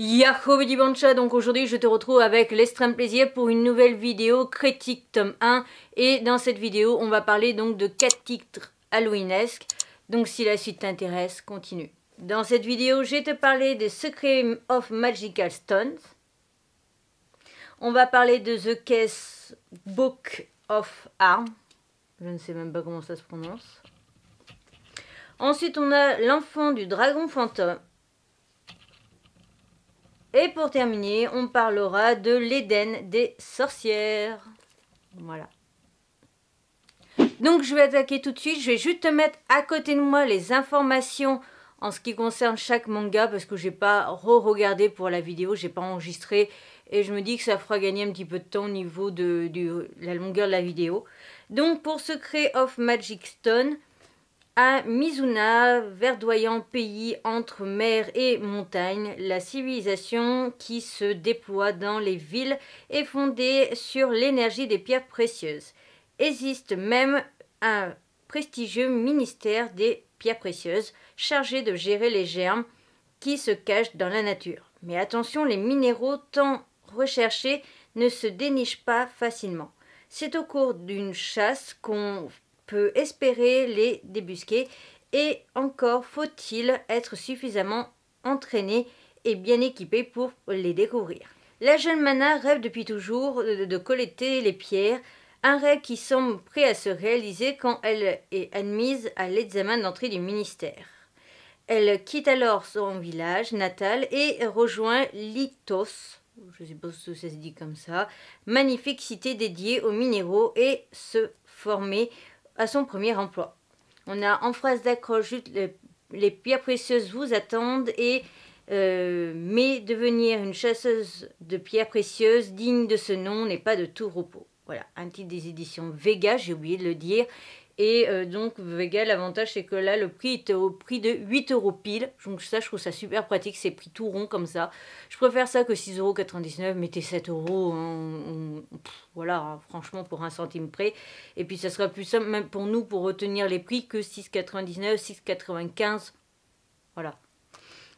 Yahoo Bancha, donc aujourd'hui je te retrouve avec l'extrême plaisir pour une nouvelle vidéo critique tome 1 et dans cette vidéo on va parler donc de 4 titres halloweenesques donc si la suite t'intéresse continue. Dans cette vidéo je vais te parler des Secrets of Magical Stones, on va parler de The Case Book of Arms, je ne sais même pas comment ça se prononce. Ensuite on a l'enfant du dragon fantôme et pour terminer, on parlera de l'Eden des sorcières. Voilà. Donc je vais attaquer tout de suite, je vais juste te mettre à côté de moi les informations en ce qui concerne chaque manga parce que j'ai pas re-regardé pour la vidéo, j'ai pas enregistré et je me dis que ça fera gagner un petit peu de temps au niveau de, la longueur de la vidéo. Donc pour Secret of Magic Stone, à Mizuna, verdoyant pays entre mer et montagne, la civilisation qui se déploie dans les villes est fondée sur l'énergie des pierres précieuses. Existe même un prestigieux ministère des pierres précieuses chargé de gérer les germes qui se cachent dans la nature. Mais attention, les minéraux tant recherchés ne se dénichent pas facilement. C'est au cours d'une chasse qu'on peut espérer les débusquer et encore faut-il être suffisamment entraîné et bien équipé pour les découvrir. La jeune Mana rêve depuis toujours de, collecter les pierres, un rêve qui semble prêt à se réaliser quand elle est admise à l'examen d'entrée du ministère. Elle quitte alors son village natal et rejoint Litos, je se dit comme ça, magnifique cité dédiée aux minéraux et se former à son premier emploi. On a en phrase d'accroche les pierres précieuses vous attendent et euh, mais devenir une chasseuse de pierres précieuses digne de ce nom n'est pas de tout repos. Voilà, un titre des éditions Vega, j'ai oublié de le dire, et euh, donc, Vega, l'avantage, c'est que là, le prix était au prix de 8 euros pile. Donc, ça, je trouve ça super pratique. C'est prix tout rond comme ça. Je préfère ça que 6,99€. Mettez 7 euros. Hein, voilà, hein, franchement, pour un centime près. Et puis, ça sera plus simple, même pour nous, pour retenir les prix que 6,99, 6,95. Voilà.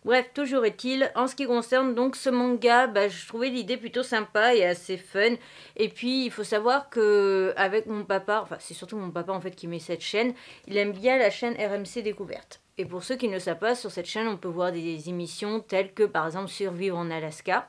Bref, toujours est-il, en ce qui concerne donc ce manga, bah, je trouvais l'idée plutôt sympa et assez fun. Et puis il faut savoir que avec mon papa, enfin c'est surtout mon papa en fait qui met cette chaîne, il aime bien la chaîne RMC Découverte. Et pour ceux qui ne le savent pas, sur cette chaîne on peut voir des émissions telles que par exemple Survivre en Alaska.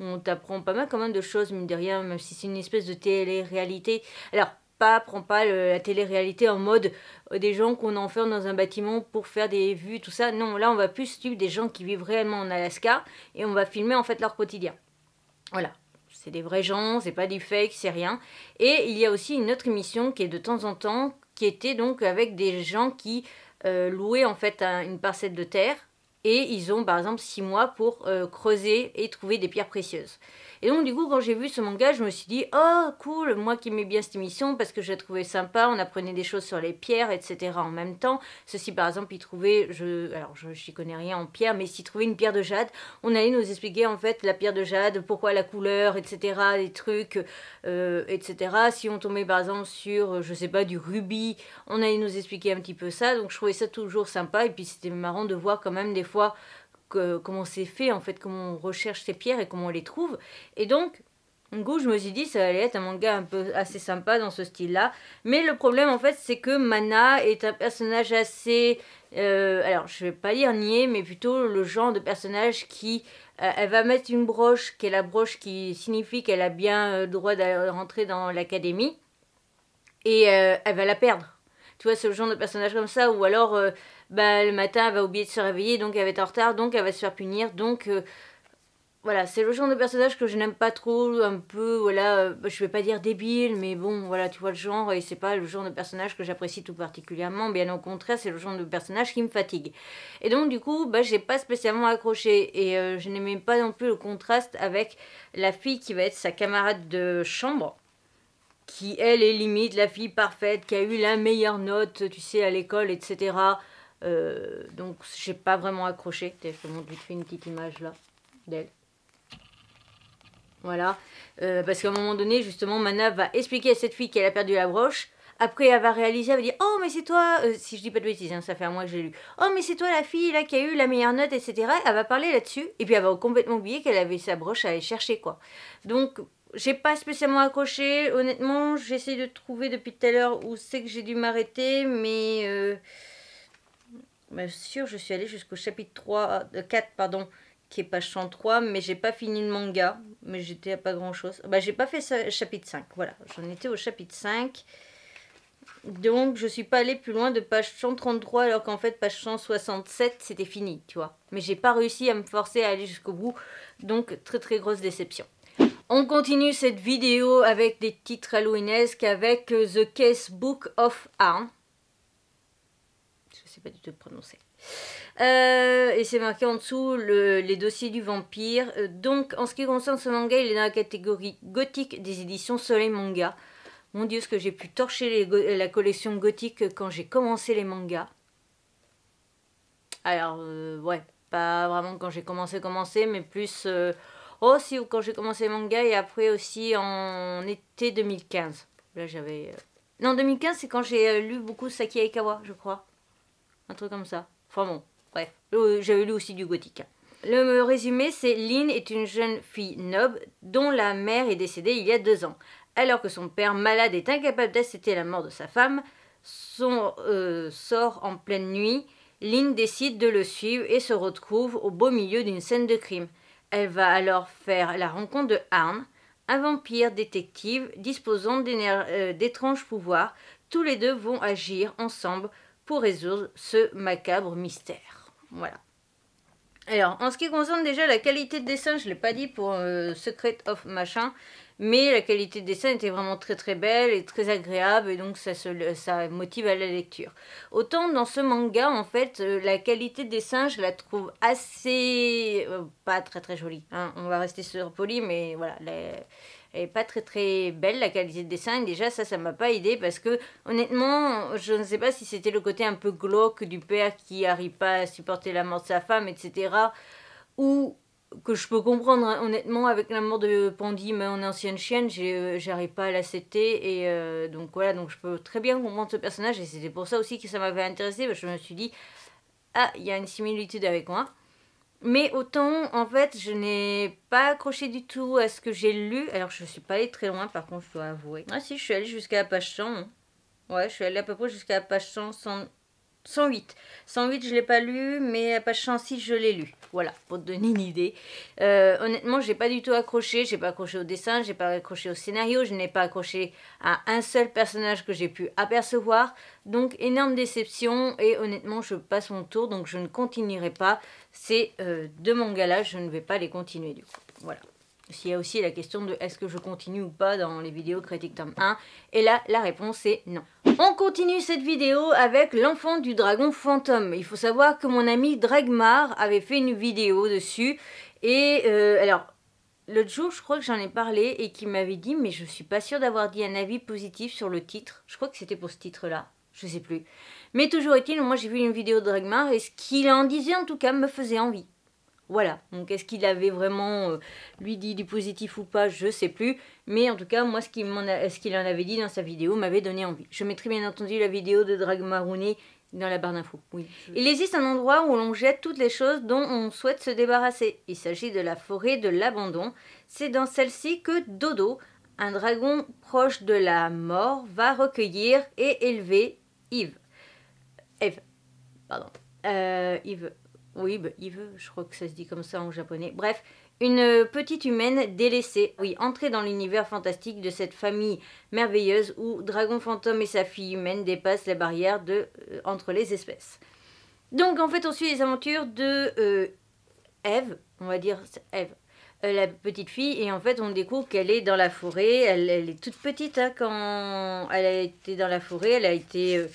On t'apprend pas mal quand même de choses, mais de même si c'est une espèce de télé-réalité. Alors, pas, prends pas la télé-réalité en mode euh, des gens qu'on enferme dans un bâtiment pour faire des vues, tout ça. Non, là on va plus suivre des gens qui vivent réellement en Alaska et on va filmer en fait leur quotidien. Voilà. C'est des vrais gens, c'est pas du fake, c'est rien. Et il y a aussi une autre émission qui est de temps en temps, qui était donc avec des gens qui euh, louaient en fait une parcelle de terre et ils ont par exemple six mois pour euh, creuser et trouver des pierres précieuses. Et donc, du coup, quand j'ai vu ce manga, je me suis dit, oh, cool, moi qui aimais bien cette émission parce que je la trouvais sympa, on apprenait des choses sur les pierres, etc. en même temps. Ceci, par exemple, il trouvait, je, alors je n'y connais rien en pierre, mais s'il trouvait une pierre de jade, on allait nous expliquer en fait la pierre de jade, pourquoi la couleur, etc., les trucs, euh, etc. Si on tombait par exemple sur, je sais pas, du rubis, on allait nous expliquer un petit peu ça. Donc, je trouvais ça toujours sympa. Et puis, c'était marrant de voir quand même des fois comment c'est fait, en fait, comment on recherche ces pierres et comment on les trouve. Et donc, du coup, je me suis dit, ça allait être un manga un peu assez sympa dans ce style-là. Mais le problème, en fait, c'est que Mana est un personnage assez. Euh, alors, je vais pas dire nier, mais plutôt le genre de personnage qui. Euh, elle va mettre une broche, qui est la broche qui signifie qu'elle a bien euh, le droit de rentrer dans l'académie. Et elle va la perdre. Tu vois, c'est ce genre de personnage comme ça, ou alors bah, le matin, elle va oublier de se réveiller, donc elle va être en retard, donc elle va se faire punir, donc... Euh, voilà, c'est le genre de personnage que je n'aime pas trop, un peu, voilà, euh, je vais pas dire débile, mais bon, voilà, tu vois le genre, et c'est pas le genre de personnage que j'apprécie tout particulièrement, bien au contraire, c'est le genre de personnage qui me fatigue. Et donc, du coup, bah, j'ai pas spécialement accroché, et euh, je n'aimais pas non plus le contraste avec la fille qui va être sa camarade de chambre, qui, elle, est limite la fille parfaite, qui a eu la meilleure note, tu sais, à l'école, etc., euh, donc j'ai pas vraiment accroché. Je te montre fait une petite image là d'elle. Voilà. Euh, parce qu'à un moment donné, justement, Mana va expliquer à cette fille qu'elle a perdu la broche. Après, elle va réaliser, elle va dire Oh, mais c'est toi euh, Si je dis pas de bêtises, hein, ça fait un mois que j'ai lu. Oh, mais c'est toi la fille là qui a eu la meilleure note, etc. Elle va parler là-dessus. Et puis elle va complètement oublier qu'elle avait sa broche à aller chercher, quoi. Donc, j'ai pas spécialement accroché. Honnêtement, j'essaie de trouver depuis tout à l'heure où c'est que j'ai dû m'arrêter, mais. Euh bien sûr, je suis allée jusqu'au chapitre 3, de 4, pardon, qui est page 103, mais j'ai pas fini le manga, mais j'étais à pas grand chose. Bah, j'ai pas fait ce chapitre 5, voilà, j'en étais au chapitre 5. Donc, je suis pas allée plus loin de page 133, alors qu'en fait, page 167, c'était fini, tu vois. Mais j'ai pas réussi à me forcer à aller jusqu'au bout, donc très très grosse déception. On continue cette vidéo avec des titres halloweenesques avec euh, The Case Book of Arms pas du tout prononcer. Euh, et c'est marqué en dessous les dossiers du vampire. Euh, donc, en ce qui concerne ce manga, il est dans la catégorie gothique des éditions Soleil Manga. Mon dieu, ce que j'ai pu torcher les, la collection gothique quand j'ai commencé les mangas. Alors, euh, ouais, pas vraiment quand j'ai commencé, commencé, mais plus... aussi oh, quand j'ai commencé les mangas et après aussi en été 2015. Là, j'avais... Non, 2015, c'est quand j'ai lu beaucoup Saki Aikawa, je crois un truc comme ça. Enfin bon, bref, euh, j'avais lu aussi du gothique. Le résumé, c'est Lynn est une jeune fille noble dont la mère est décédée il y a deux ans. Alors que son père malade est incapable d'accepter la mort de sa femme, son euh, sort en pleine nuit, Lynn décide de le suivre et se retrouve au beau milieu d'une scène de crime. Elle va alors faire la rencontre de Arne, un vampire détective disposant euh, d'étranges pouvoirs. Tous les deux vont agir ensemble pour résoudre ce macabre mystère. Voilà. Alors, en ce qui concerne déjà la qualité de dessin, je ne l'ai pas dit pour euh, Secret of Machin, mais la qualité de dessin était vraiment très très belle et très agréable, et donc ça, se, ça motive à la lecture. Autant dans ce manga, en fait, euh, la qualité de dessin, je la trouve assez... Euh, pas très très jolie, hein. on va rester sur poli, mais voilà, elle pas très très belle la qualité de dessin. déjà ça, ça m'a pas aidé parce que honnêtement, je ne sais pas si c'était le côté un peu glauque du père qui arrive pas à supporter la mort de sa femme, etc. Ou que je peux comprendre hein. honnêtement avec la mort de Pandy, en ancienne chienne, euh, j'arrive pas à l'accepter et euh, donc voilà, donc je peux très bien comprendre ce personnage et c'était pour ça aussi que ça m'avait intéressé parce que je me suis dit ah il y a une similitude avec moi. Mais autant, en fait, je n'ai pas accroché du tout à ce que j'ai lu. Alors, je ne suis pas allée très loin, par contre, je dois avouer. Ah si, je suis allée jusqu'à la page 100. Hein. Ouais, je suis allée à peu près jusqu'à la page 100, 100 108. 108, je l'ai pas lu, mais à page 106, je l'ai lu. Voilà, pour te donner une idée. Euh, honnêtement honnêtement, n'ai pas du tout accroché. J'ai pas accroché au dessin, j'ai pas accroché au scénario, je n'ai pas accroché à un seul personnage que j'ai pu apercevoir. Donc, énorme déception. Et honnêtement, je passe mon tour, donc je ne continuerai pas ces de euh, deux mangas-là. Je ne vais pas les continuer du coup. Voilà. S'il y a aussi la question de est-ce que je continue ou pas dans les vidéos Critique Tome 1. Et là, la réponse est non. On continue cette vidéo avec l'enfant du dragon fantôme. Il faut savoir que mon ami Dragmar avait fait une vidéo dessus. Et euh, alors, l'autre jour, je crois que j'en ai parlé et qu'il m'avait dit, mais je suis pas sûre d'avoir dit un avis positif sur le titre. Je crois que c'était pour ce titre-là. Je sais plus. Mais toujours est-il, moi j'ai vu une vidéo de Dragmar et ce qu'il en disait en tout cas me faisait envie. Voilà, donc est-ce qu'il avait vraiment, euh, lui, dit du positif ou pas, je ne sais plus. Mais en tout cas, moi, ce qu'il en avait dit dans sa vidéo m'avait donné envie. Je mettrai bien entendu la vidéo de Drag Marouni dans la barre d'infos, Il existe un endroit où l'on jette toutes les choses dont on souhaite se débarrasser. Il s'agit de la forêt de l'abandon. C'est dans celle-ci que Dodo, un dragon proche de la mort, va recueillir et élever Yves. Eve. Pardon. Euh, Yves. Oui, bah, il veut, je crois que ça se dit comme ça en japonais. Bref, une petite humaine délaissée. Oui, entrée dans l'univers fantastique de cette famille merveilleuse où Dragon Fantôme et sa fille humaine dépassent la barrière de, euh, entre les espèces. Donc en fait, on suit les aventures de euh, Eve, on va dire Eve, euh, la petite fille, et en fait, on découvre qu'elle est dans la forêt. Elle, est toute petite hein, quand elle a été dans la forêt. Elle a été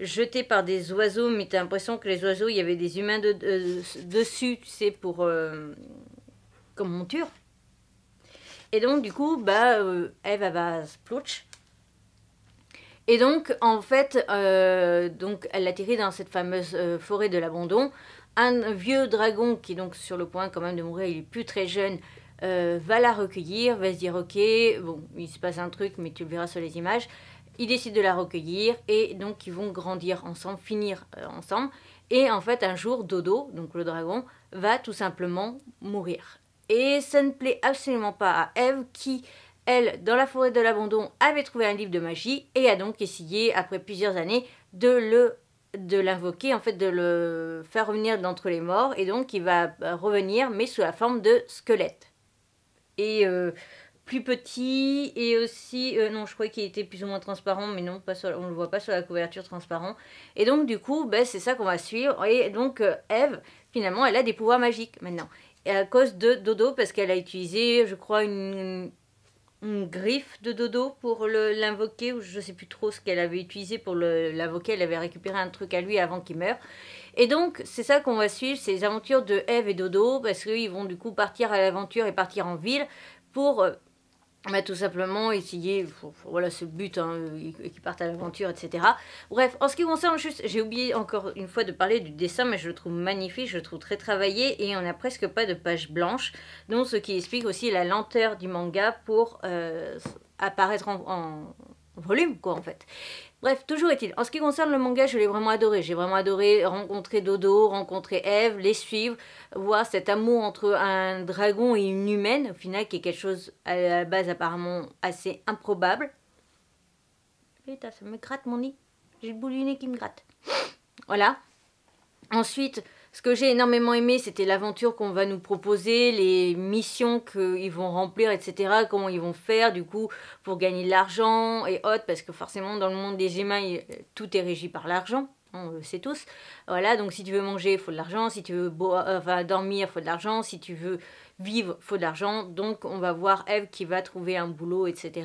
jeté par des oiseaux, mais t'as l'impression que les oiseaux, il y avait des humains dessus, tu sais, pour, euh, comme monture. Et donc, du coup, bah, euh, Eve, elle va se plouch. Et donc, en fait, euh, donc, elle atterrit dans cette fameuse forêt de l'abandon. Un vieux dragon, qui est donc sur le point quand même de mourir, il est plus très jeune, va la recueillir, va se dire, ok, bon, il se passe un truc, mais tu le verras sur les images ils décident de la recueillir et donc ils vont grandir ensemble, finir euh, ensemble. Et en fait, un jour, Dodo, donc le dragon, va tout simplement mourir. Et ça ne plaît absolument pas à Eve qui, elle, dans la forêt de l'abandon, avait trouvé un livre de magie et a donc essayé, après plusieurs années, de le de l'invoquer, en fait, de le faire revenir d'entre les morts. Et donc, il va revenir, mais sous la forme de squelette. Et euh, plus petit et aussi euh, non je croyais qu'il était plus ou moins transparent mais non pas sur, on le voit pas sur la couverture transparent et donc du coup ben, c'est ça qu'on va suivre et donc euh, Eve finalement elle a des pouvoirs magiques maintenant et à cause de Dodo parce qu'elle a utilisé je crois une, griffe de Dodo pour l'invoquer ou je sais plus trop ce qu'elle avait utilisé pour l'invoquer elle avait récupéré un truc à lui avant qu'il meure et donc, c'est ça qu'on va suivre, c'est les aventures de Eve et Dodo, parce ils vont du coup partir à l'aventure et partir en ville pour euh, mais tout simplement essayer, voilà ce but, hein, euh, qui partent à l'aventure, etc. Bref, en ce qui concerne juste, j'ai oublié encore une fois de parler du dessin, mais je le trouve magnifique, je le trouve très travaillé, et on n'a presque pas de page blanche, donc ce qui explique aussi la lenteur du manga pour euh, apparaître en volume quoi en fait. Bref, toujours est-il, en ce qui concerne le manga, je l'ai vraiment adoré. J'ai vraiment adoré rencontrer Dodo, rencontrer Eve, les suivre, voir cet amour entre un dragon et une humaine, au final, qui est quelque chose à la base apparemment assez improbable. Putain, ça me gratte mon nez. J'ai le bout du nez qui me gratte. Voilà. Ensuite, ce que j'ai énormément aimé, c'était l'aventure qu'on va nous proposer, les missions qu'ils vont remplir, etc. Comment ils vont faire, du coup, pour gagner de l'argent et autres, parce que forcément, dans le monde des humains, tout est régi par l'argent hein, on le sait tous. Voilà, donc si tu veux manger, il faut de l'argent, si tu veux euh, dormir, il faut de l'argent, si tu veux vivre, il faut de l'argent. Donc on va voir Eve qui va trouver un boulot, etc.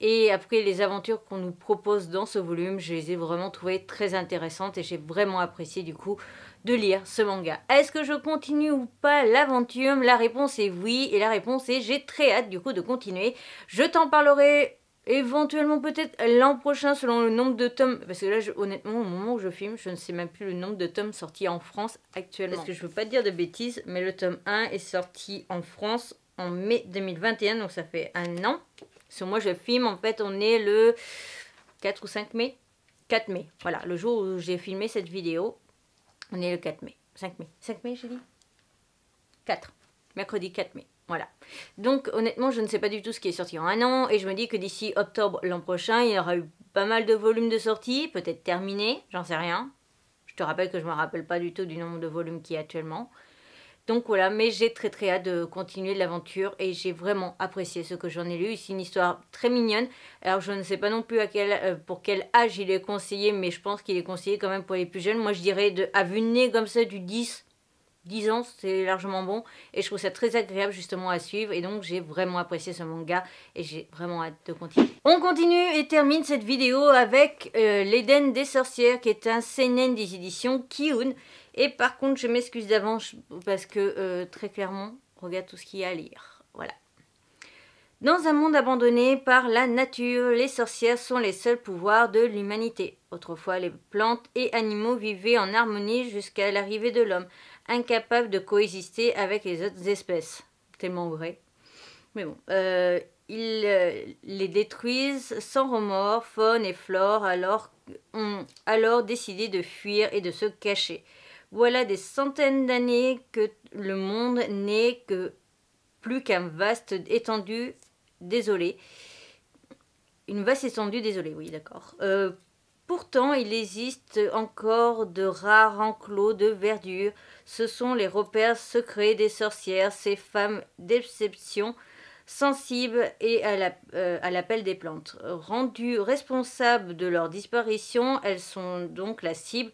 Et après les aventures qu'on nous propose dans ce volume, je les ai vraiment trouvées très intéressantes et j'ai vraiment apprécié du coup de lire ce manga. Est-ce que je continue ou pas l'aventure La réponse est oui et la réponse est j'ai très hâte du coup de continuer. Je t'en parlerai éventuellement peut-être l'an prochain selon le nombre de tomes parce que là honnêtement au moment où je filme je ne sais même plus le nombre de tomes sortis en France actuellement parce que je veux pas dire de bêtises mais le tome 1 est sorti en France en mai 2021 donc ça fait un an Sur moi je filme en fait on est le 4 ou 5 mai 4 mai voilà le jour où j'ai filmé cette vidéo on est le 4 mai. 5 mai. 5 mai, j'ai dit 4. Mercredi 4 mai. Voilà. Donc honnêtement, je ne sais pas du tout ce qui est sorti en un an et je me dis que d'ici octobre l'an prochain, il y aura eu pas mal de volumes de sortie, peut-être terminé, j'en sais rien. Je te rappelle que je ne me rappelle pas du tout du nombre de volumes qu'il y a actuellement. Donc voilà, mais j'ai très très hâte de continuer l'aventure et j'ai vraiment apprécié ce que j'en ai lu. C'est une histoire très mignonne. Alors je ne sais pas non plus à quel, euh, pour quel âge il est conseillé, mais je pense qu'il est conseillé quand même pour les plus jeunes. Moi je dirais de, à vue de comme ça du 10 10 ans, c'est largement bon et je trouve ça très agréable justement à suivre et donc j'ai vraiment apprécié ce manga et j'ai vraiment hâte de continuer. On continue et termine cette vidéo avec euh, l'Eden des sorcières qui est un seinen des éditions Kiun et par contre, je m'excuse d'avance parce que euh, très clairement, regarde tout ce qu'il y a à lire. Voilà. Dans un monde abandonné par la nature, les sorcières sont les seuls pouvoirs de l'humanité. Autrefois, les plantes et animaux vivaient en harmonie jusqu'à l'arrivée de l'homme, incapable de coexister avec les autres espèces. Tellement vrai. Mais bon, euh, ils euh, les détruisent sans remords, faune et flore, alors ont alors décidé de fuir et de se cacher. Voilà des centaines d'années que le monde n'est que plus qu'un vaste étendu désolé, une vaste étendue, désolée, oui, d'accord. Euh, pourtant, il existe encore de rares enclos de verdure. Ce sont les repères secrets des sorcières, ces femmes d'exception sensibles et à euh, l'appel des plantes. Rendues responsables de leur disparition, elles sont donc la cible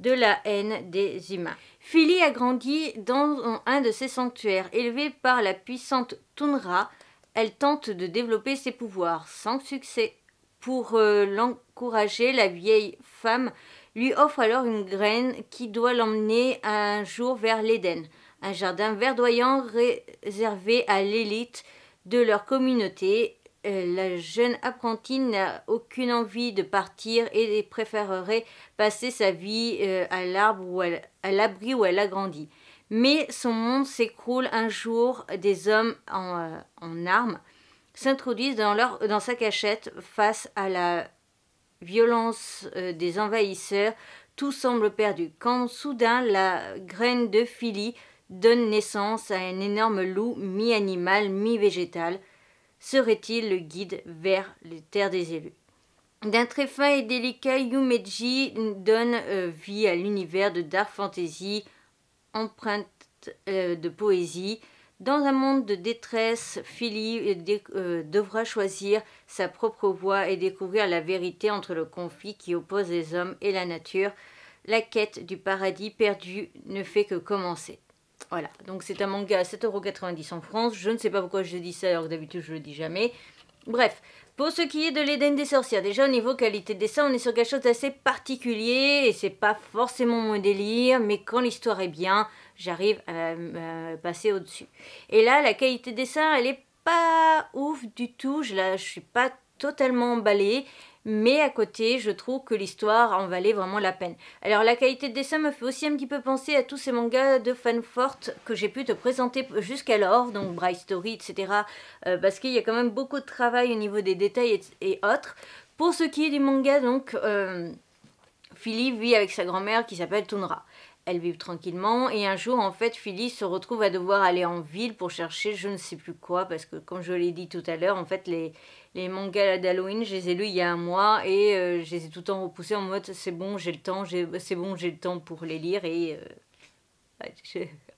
de la haine des humains. Philly a grandi dans un de ces sanctuaires. Élevée par la puissante Tundra, elle tente de développer ses pouvoirs, sans succès. Pour euh, l'encourager, la vieille femme lui offre alors une graine qui doit l'emmener un jour vers l'Éden, un jardin verdoyant réservé à l'élite de leur communauté euh, la jeune apprentie n'a aucune envie de partir et préférerait passer sa vie euh, à l'arbre ou à l'abri où elle a grandi. Mais son monde s'écroule un jour, des hommes en, euh, armes s'introduisent dans, sa cachette face à la violence des envahisseurs, tout semble perdu. Quand soudain la graine de Philly donne naissance à un énorme loup mi-animal, mi-végétal, mi animal mi végétal serait-il le guide vers les terres des élus. D'un très fin et délicat, Yumeji donne euh, vie à l'univers de dark fantasy, empreinte euh, de poésie. Dans un monde de détresse, Philly euh, devra choisir sa propre voie et découvrir la vérité entre le conflit qui oppose les hommes et la nature. La quête du paradis perdu ne fait que commencer. Voilà, donc c'est un manga à 7,90€ en France. Je ne sais pas pourquoi je dis ça alors que d'habitude je le dis jamais. Bref, pour ce qui est de l'Éden des sorcières, déjà au niveau qualité de dessin, on est sur quelque chose d'assez particulier et c'est pas forcément mon délire, mais quand l'histoire est bien, j'arrive à passer au-dessus. Et là, la qualité de dessin, elle est pas ouf du tout, je, la, je suis pas totalement emballée mais à côté, je trouve que l'histoire en valait vraiment la peine. Alors la qualité de dessin me fait aussi un petit peu penser à tous ces mangas de fanfort que j'ai pu te présenter jusqu'alors, donc Bright Story, etc. Euh, parce qu'il y a quand même beaucoup de travail au niveau des détails et, autres. Pour ce qui est du manga, donc... Euh, vit avec sa grand-mère qui s'appelle Toundra elles vivent tranquillement. Et un jour, en fait, Philly se retrouve à devoir aller en ville pour chercher je ne sais plus quoi, parce que comme je l'ai dit tout à l'heure, en fait, les, les mangas d'Halloween, je les ai lus il y a un mois et euh, je les ai tout le temps repoussés en mode c'est bon, j'ai le temps, c'est bon, j'ai le temps pour les lire et euh,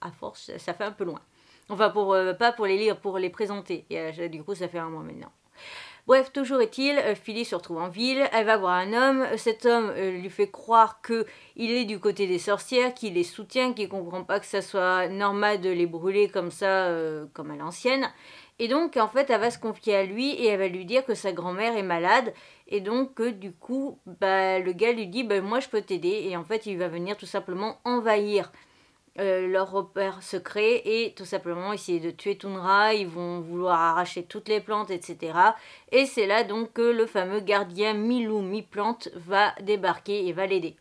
à force, ça fait un peu loin. Enfin, pour, euh, pas pour les lire, pour les présenter. Et, du coup, ça fait un mois maintenant. Bref, toujours est-il, euh, Philly se retrouve en ville, elle va voir un homme, cet homme euh, lui fait croire qu'il est du côté des sorcières, qu'il les soutient, qu'il comprend pas que ça soit normal de les brûler comme ça, euh, comme à l'ancienne. Et donc, en fait, elle va se confier à lui et elle va lui dire que sa grand-mère est malade. Et donc, du coup, bah, le gars lui dit bah, Moi, je peux t'aider. Et en fait, il va venir tout simplement envahir euh, leur repère secret et tout simplement essayer de tuer Tounra, ils vont vouloir arracher toutes les plantes, etc. Et c'est là donc que le fameux gardien MiLou, loup mi-plante va débarquer et va l'aider.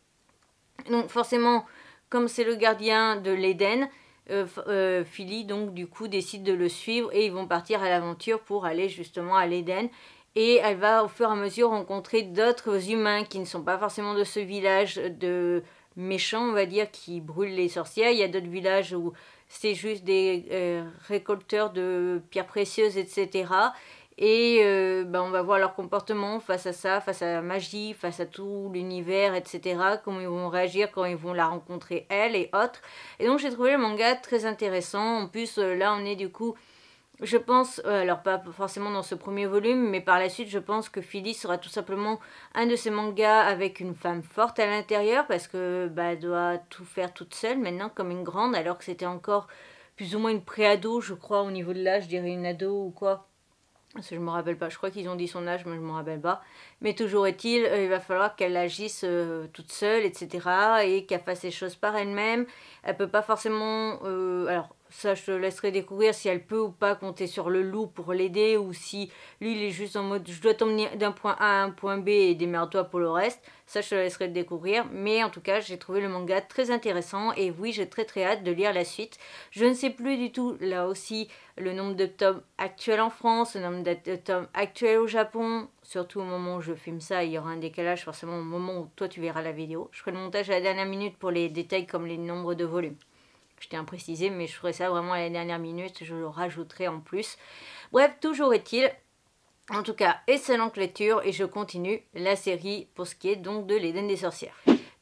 Donc forcément, comme c'est le gardien de l'Éden, euh, euh, Philly donc du coup décide de le suivre et ils vont partir à l'aventure pour aller justement à l'Éden et elle va au fur et à mesure rencontrer d'autres humains qui ne sont pas forcément de ce village de méchants, on va dire, qui brûlent les sorcières. Il y a d'autres villages où c'est juste des euh, récolteurs de pierres précieuses, etc. Et euh, ben, on va voir leur comportement face à ça, face à la magie, face à tout l'univers, etc. Comment ils vont réagir quand ils vont la rencontrer, elle et autres. Et donc j'ai trouvé le manga très intéressant. En plus, euh, là, on est du coup je pense, euh, alors pas forcément dans ce premier volume, mais par la suite, je pense que Philly sera tout simplement un de ces mangas avec une femme forte à l'intérieur, parce que bah, doit tout faire toute seule maintenant, comme une grande, alors que c'était encore plus ou moins une pré-ado, je crois, au niveau de l'âge, je dirais une ado ou quoi. Parce que je me rappelle pas, je crois qu'ils ont dit son âge, mais je me rappelle pas. Mais toujours est-il, euh, il va falloir qu'elle agisse euh, toute seule, etc. Et qu'elle fasse les choses par elle-même. Elle peut pas forcément... alors, ça je te laisserai découvrir si elle peut ou pas compter sur le loup pour l'aider ou si lui il est juste en mode je dois t'emmener d'un point A à un point B et démarre toi pour le reste. Ça je te laisserai découvrir mais en tout cas j'ai trouvé le manga très intéressant et oui j'ai très très hâte de lire la suite. Je ne sais plus du tout là aussi le nombre de tomes actuels en France, le nombre de tomes actuels au Japon. Surtout au moment où je filme ça, il y aura un décalage forcément au moment où toi tu verras la vidéo. Je ferai le montage à la dernière minute pour les détails comme les nombres de volumes je t'ai mais je ferai ça vraiment à la dernière minute, je le rajouterai en plus. Bref, toujours est-il, en tout cas, excellente lecture et je continue la série pour ce qui est donc de l'Éden des sorcières.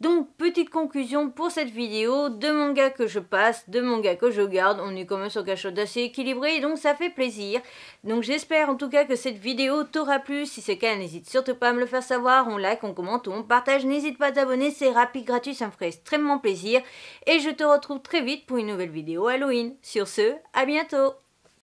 Donc petite conclusion pour cette vidéo, deux mangas que je passe, deux mangas que je garde, on est quand même sur quelque chose d'assez équilibré donc ça fait plaisir. Donc j'espère en tout cas que cette vidéo t'aura plu, si c'est le cas n'hésite surtout pas à me le faire savoir, on like, on commente, on partage, n'hésite pas à t'abonner, c'est rapide, gratuit, ça me ferait extrêmement plaisir et je te retrouve très vite pour une nouvelle vidéo Halloween. Sur ce, à bientôt